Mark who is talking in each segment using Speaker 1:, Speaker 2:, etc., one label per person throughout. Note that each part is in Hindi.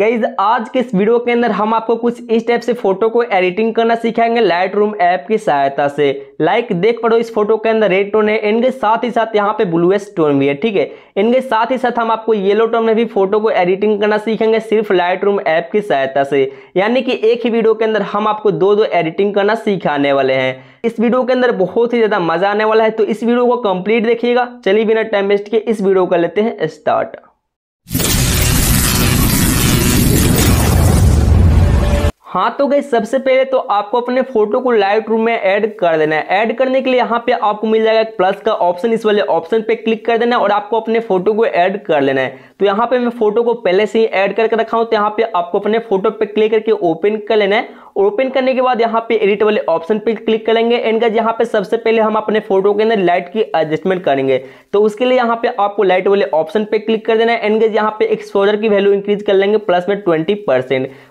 Speaker 1: गाइज आज के इस वीडियो के अंदर हम आपको कुछ इस टाइप से फोटो को एडिटिंग करना सिखाएंगे लाइट रूम ऐप की सहायता से लाइक देख पड़ो इस फोटो के अंदर रेड टोन है इनके साथ ही साथ यहाँ पे ब्लूएस टोन भी है ठीक है इनके साथ ही साथ हम आपको येलो टोन में भी फोटो को एडिटिंग करना सीखेंगे सिर्फ लाइट रूम ऐप की सहायता से यानी कि एक ही वीडियो के अंदर हम आपको दो दो एडिटिंग करना सिखाने वाले हैं इस वीडियो के अंदर बहुत ही ज्यादा मजा आने वाला है तो इस वीडियो को कम्प्लीट देखिएगा चलिए बिना टाइम वेस्ट के इस वीडियो कर लेते हैं स्टार्ट हाँ तो गई सबसे पहले तो आपको अपने फोटो को लाइट रूम में ऐड कर देना है ऐड करने के लिए यहाँ पे आपको मिल जाएगा प्लस का ऑप्शन इस वाले ऑप्शन पे क्लिक कर देना है और आपको अपने फोटो को ऐड कर लेना है तो यहाँ पे मैं फोटो को पहले से ही ऐड करके रखा हूँ तो यहाँ पे आपको अपने फोटो पे क्लिक करके ओपन कर लेना है ओपन करने के बाद यहाँ पे एडिट वाले ऑप्शन पे क्लिक करेंगे एंड का यहाँ पे सबसे पहले हम अपने फोटो के अंदर लाइट की एडजस्टमेंट करेंगे तो उसके लिए यहाँ पे आपको लाइट वाले ऑप्शन पे क्लिक कर देना है एंड यहाँ पे एक्सपोजर की वैल्यू इंक्रीज कर लेंगे प्लस में ट्वेंटी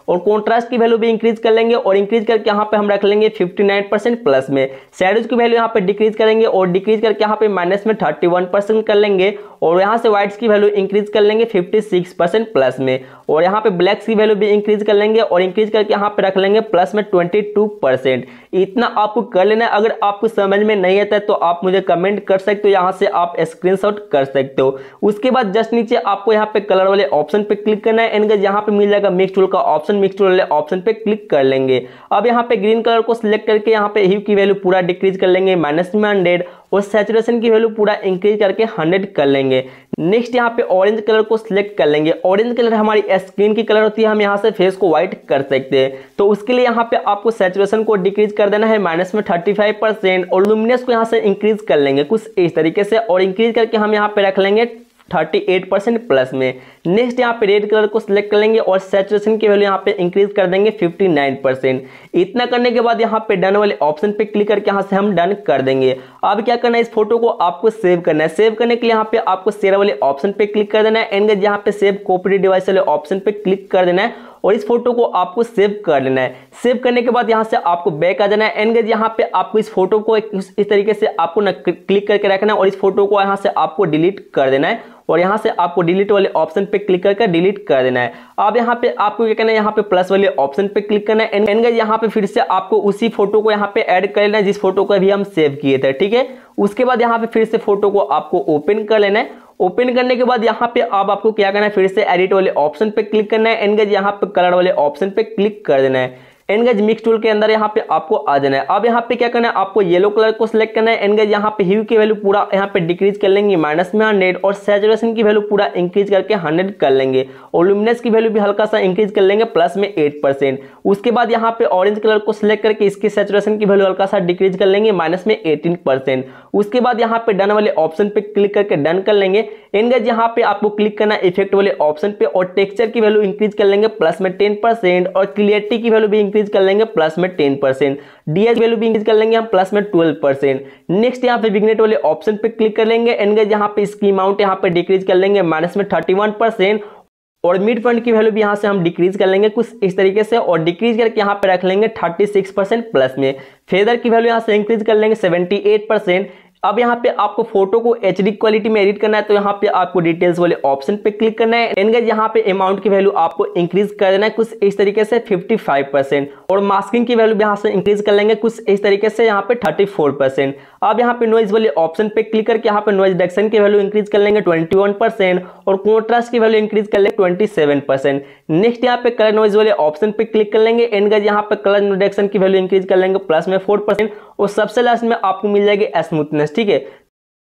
Speaker 1: और कॉन्ट्रास्ट की वैल्यू भी इंक्रीज कर लेंगे और इंक्रीज करके यहाँ पे हम रख लेंगे 59 परसेंट प्लस में सैडोज की वैल्यू यहाँ पे डिक्रीज करेंगे और डिक्रीज करके यहाँ पे माइनस में 31 परसेंट कर लेंगे और यहाँ से व्हाइट्स की वैल्यू इंक्रीज कर लेंगे 56 परसेंट प्लस में और यहाँ पे ब्लैक्स की वैल्यू भी इंक्रीज कर लेंगे और इंक्रीज करके यहाँ पे रख लेंगे प्लस में ट्वेंटी इतना आपको कर लेना है अगर आपको समझ में नहीं आता है तो आप मुझे कमेंट कर सकते हो यहाँ से आप स्क्रीनशॉट कर सकते हो उसके बाद जस्ट नीचे आपको यहाँ पे कलर वाले ऑप्शन पे क्लिक करना है एंड यहाँ पे मिल जाएगा मिक्स टूल का ऑप्शन मिक्स टूल वाले ऑप्शन पे क्लिक कर लेंगे अब यहाँ पे ग्रीन कलर को सिलेक्ट करके यहाँ पे ह्यू की वैल्यू पूरा डिक्रीज कर लेंगे माइनस में हंड्रेड और सेचुरेशन की वैल्यू पूरा इंक्रीज करके 100 कर लेंगे नेक्स्ट यहाँ पे ऑरेंज कलर को सिलेक्ट कर लेंगे ऑरेंज कलर हमारी स्किन की कलर होती है हम यहाँ से फेस को व्हाइट कर सकते हैं तो उसके लिए यहाँ पे आपको सेचुरेशन को डिक्रीज कर देना है माइनस में थर्टी फाइव परसेंट और लुमिनस को यहाँ से इंक्रीज कर लेंगे कुछ इस तरीके से और इंक्रीज करके हम यहाँ पे रख लेंगे थर्टी एट परसेंट प्लस में नेक्स्ट यहाँ पे रेड कलर को सिलेक्ट कर लेंगे और सेचुरेशन की वैल्यू यहाँ पे इंक्रीज कर देंगे फिफ्टी नाइन परसेंट इतना करने के बाद यहाँ पे डन वाले ऑप्शन पे क्लिक करके यहाँ से हम डन कर देंगे अब क्या करना है इस फोटो को आपको सेव करना है सेव करने के लिए यहाँ पे आपको शेयर वाले ऑप्शन पे क्लिक कर देना है एंड यहाँ पे सेव कॉपरेटिव डिवाइस वाले ऑप्शन पे क्लिक कर देना है और इस फोटो को आपको सेव कर लेना है सेव करने के बाद यहाँ से आपको बैक आ जाना है एंड गज यहाँ पे आपको इस फोटो को इस तरीके से आपको ना क्लिक करके रखना है और इस फोटो को यहाँ से आपको डिलीट कर देना है और यहाँ से आपको डिलीट वाले ऑप्शन पे क्लिक करके डिलीट कर देना है अब यहाँ पे आपको क्या करना है यहाँ पे प्लस वाले ऑप्शन पे क्लिक करना है एंड यहाँ पे फिर से आपको उसी फोटो को यहाँ पे ऐड कर लेना है जिस फोटो को अभी हम सेव किए थे ठीक है उसके बाद यहाँ पे फिर से फोटो को आपको ओपन कर लेना है ओपन करने के बाद यहाँ पे अब आपको क्या करना है फिर से एडिट वाले ऑप्शन पे क्लिक करना है एनगेज यहाँ पे कलर वाले ऑप्शन पे क्लिक कर देना है एनगेज मिक्स टूल के अंदर यहाँ पे आपको आ जाना है अब यहाँ पे क्या करना है आपको येलो कलर को सिलेक्ट करना है एनगेज यहाँ पे ह्यू की वैल्यू पूरा यहाँ पे डिक्रीज कर लेंगे माइनस में हंड्रेड और सेचुरेशन की वैल्यू पूरा इंक्रीज करके हंड्रेड कर लेंगे और की वैल्यू भी हल्का सा इंक्रीज कर लेंगे प्लस में एट परसेंट उसके बाद यहाँ पे ऑरेंज कलर को सिलेक्ट करके इसकी सेचुरेशन की वैल्यू हल्का सा डिक्रीज कर लेंगे माइनस में एटीन परसेंट उसके बाद यहाँ पे डन वाले ऑप्शन पे क्लिक करके डन कर लेंगे एनगेज यहाँ पे आपको क्लिक करना इफेक्ट वाले ऑप्शन पे और टेक्सचर की वैल्यू इंक्रीज कर लेंगे प्लस में टेन परसेंट और क्लियरिटी की वैल्यू भी इंक्रीज कर लेंगे प्लस में टेन परसेंट डीएच वैल्यू भी इंक्रीज कर लेंगे हम प्लस में ट्वेल्व परसेंट नेक्स्ट यहाँ पे विग्नेट वाले ऑप्शन पे क्लिक कर लेंगे एनगेज यहाँ पे इसकी अमाउंट यहाँ पे डिक्रीज कर लेंगे माइनस में थर्टी वन परसेंट और मिड फंड की वैल्यू भी यहाँ से हम डिक्रीज कर लेंगे कुछ इस तरीके से और डिक्रीज करके यहाँ पे रख लेंगे 36 परसेंट प्लस में फेदर की वैल्यू यहाँ से इंक्रीज कर लेंगे 78 परसेंट अब यहाँ पे आपको फोटो को एच क्वालिटी में एडिट करना है तो यहाँ पे आपको डिटेल्स वाले ऑप्शन पे क्लिक करना है एंड यहाँ पे अमाउंट की वैल्यू आपको इंक्रीज कर देना है कुछ इस तरीके से 55 और मास्किंग की वैल्यू यहाँ से इंक्रीज कर लेंगे कुछ इस तरीके से यहाँ पे 34 परसेंट अब यहाँ पे नॉइज वाले ऑप्शन पे क्लिक करके यहाँ पे नॉइज डिडक्शन की वैल्यू इंक्रीज कर लेंगे 21 और कॉन्ट्रास्ट की वैल्यू इंक्रीज कर लेंगे 27 नेक्स्ट यहाँ पे कलर नॉइज वाले ऑप्शन पे क्लिक कर लेंगे एंड गज यहाँ पे कलर डिडक्शन की वैल्यू इंक्रीज कर लेंगे प्लस में फोर और सबसे लास्ट में आपको मिल जाएगी स्मूथनेस ठीक है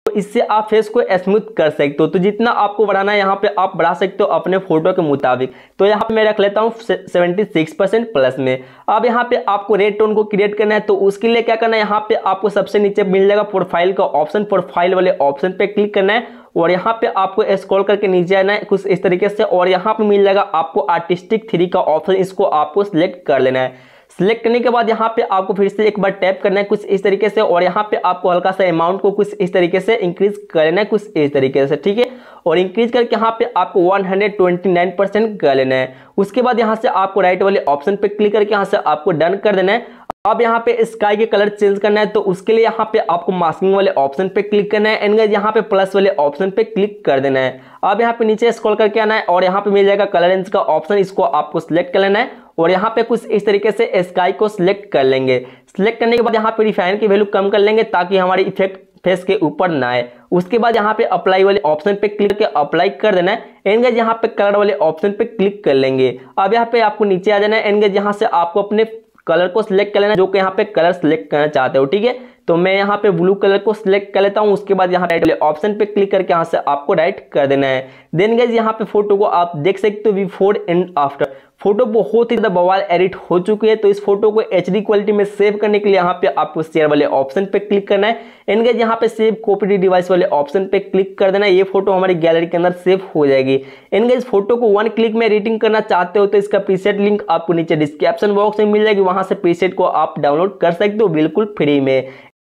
Speaker 1: तो इससे आप फेस को स्मूथ कर सकते हो तो जितना आपको बढ़ाना है यहाँ पे आप बढ़ा सकते हो अपने फोटो के मुताबिक तो यहाँ पे मैं रख लेता हूँ सेवेंटी सिक्स परसेंट प्लस में अब यहाँ पे आपको रेड टोन को क्रिएट करना है तो उसके लिए क्या करना है यहाँ पे आपको सबसे नीचे मिल जाएगा प्रोफाइल का ऑप्शन प्रोफाइल वाले ऑप्शन पे क्लिक करना है और यहाँ पे आपको स्क्रॉल करके नीचे आना है कुछ इस तरीके से और यहाँ पे मिल जाएगा आपको आर्टिस्टिक थ्री का ऑप्शन इसको आपको सिलेक्ट कर लेना है सेलेक्ट करने के बाद यहाँ पे आपको फिर से एक बार टैप करना है कुछ इस तरीके से और यहाँ पे आपको हल्का सा अमाउंट को कुछ इस तरीके से इंक्रीज करना है कुछ इस तरीके से ठीक है और इंक्रीज करके यहाँ पे आपको 129 परसेंट कर लेना है उसके बाद यहाँ से आपको राइट वाले ऑप्शन पे क्लिक करके यहाँ से आपको डन कर देना है अब यहाँ पे स्काई के कलर चेंज करना है तो उसके लिए यहाँ पे आपको मास्किंग वाले ऑप्शन पे क्लिक करना है एंड यहाँ पे प्लस वाले ऑप्शन पे क्लिक कर देना है अब यहाँ पे नीचे स्क्रॉल करके आना है और यहाँ पे मिल जाएगा कलर रेंज का ऑप्शन इसको आपको सिलेक्ट कर लेना है और यहाँ पे कुछ इस तरीके से स्काई को सिलेक्ट कर लेंगे सिलेक्ट करने के बाद यहाँ पे रिफाइन की वैल्यू कम कर लेंगे ताकि हमारी इफेक्ट फेस के ऊपर ना आए उसके बाद यहाँ पे अप्लाई वाले ऑप्शन पे क्लिक करके अप्लाई कर देना है एनगेज यहाँ पे कलर वाले ऑप्शन पे क्लिक कर लेंगे अब यहाँ पे आपको नीचे आ जाना है एनगेज यहाँ से आपको अपने कलर को सिलेक्ट कर लेना जो कि यहाँ पे कलर सिलेक्ट करना चाहते हो ठीक है तो मैं यहाँ पे ब्लू कलर को सिलेक्ट कर लेता हूँ उसके बाद यहाँ राइट वाले ऑप्शन पे क्लिक करके यहाँ से आपको राइट कर देना है देन गेज यहाँ पे फोटो को आप देख सकते हो बिफोर एंड आफ्टर फोटो बहुत ही ज़्यादा बवाल एडिट हो चुकी है तो इस फोटो को एच क्वालिटी में सेव करने के लिए यहाँ पे आपको शेयर वाले ऑप्शन पे क्लिक करना है इनके यहाँ पे सेव कॉपी डिवाइस वाले ऑप्शन पे क्लिक कर देना ये फोटो हमारी गैलरी के अंदर सेव हो जाएगी एंड इस फोटो को वन क्लिक में एडिटिंग करना चाहते हो तो इसका प्रीसेट लिंक आपको नीचे डिस्क्रिप्शन बॉक्स में मिल जाएगी वहां से प्रीसेट को आप डाउनलोड कर सकते हो बिल्कुल फ्री में